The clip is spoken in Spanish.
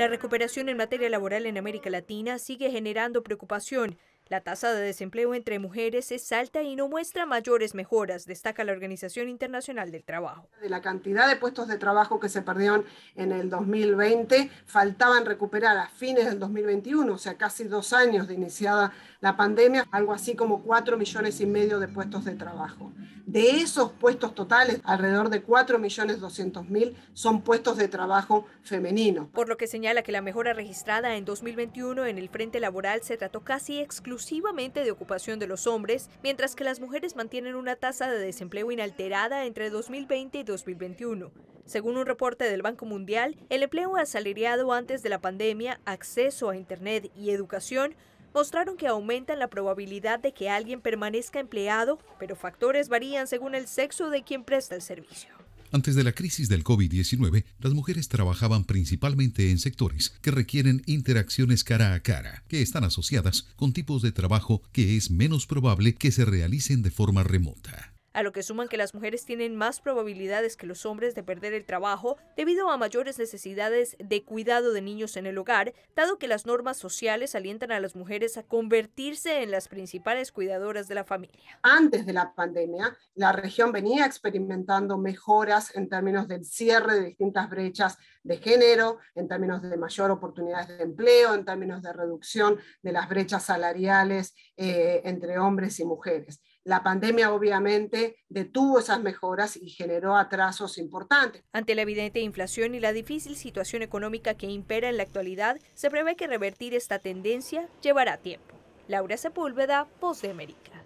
La recuperación en materia laboral en América Latina sigue generando preocupación. La tasa de desempleo entre mujeres es alta y no muestra mayores mejoras, destaca la Organización Internacional del Trabajo. De la cantidad de puestos de trabajo que se perdieron en el 2020, faltaban recuperar a fines del 2021, o sea, casi dos años de iniciada la pandemia, algo así como 4 millones y medio de puestos de trabajo. De esos puestos totales, alrededor de cuatro millones doscientos mil son puestos de trabajo femenino. Por lo que señala que la mejora registrada en 2021 en el frente laboral se trató casi exclusivamente exclusivamente de ocupación de los hombres, mientras que las mujeres mantienen una tasa de desempleo inalterada entre 2020 y 2021. Según un reporte del Banco Mundial, el empleo asalariado antes de la pandemia, acceso a Internet y educación mostraron que aumentan la probabilidad de que alguien permanezca empleado, pero factores varían según el sexo de quien presta el servicio. Antes de la crisis del COVID-19, las mujeres trabajaban principalmente en sectores que requieren interacciones cara a cara, que están asociadas con tipos de trabajo que es menos probable que se realicen de forma remota a lo que suman que las mujeres tienen más probabilidades que los hombres de perder el trabajo debido a mayores necesidades de cuidado de niños en el hogar, dado que las normas sociales alientan a las mujeres a convertirse en las principales cuidadoras de la familia. Antes de la pandemia, la región venía experimentando mejoras en términos del cierre de distintas brechas de género, en términos de mayor oportunidades de empleo, en términos de reducción de las brechas salariales eh, entre hombres y mujeres. La pandemia obviamente detuvo esas mejoras y generó atrasos importantes. Ante la evidente inflación y la difícil situación económica que impera en la actualidad, se prevé que revertir esta tendencia llevará tiempo. Laura Sepúlveda, Voz de América.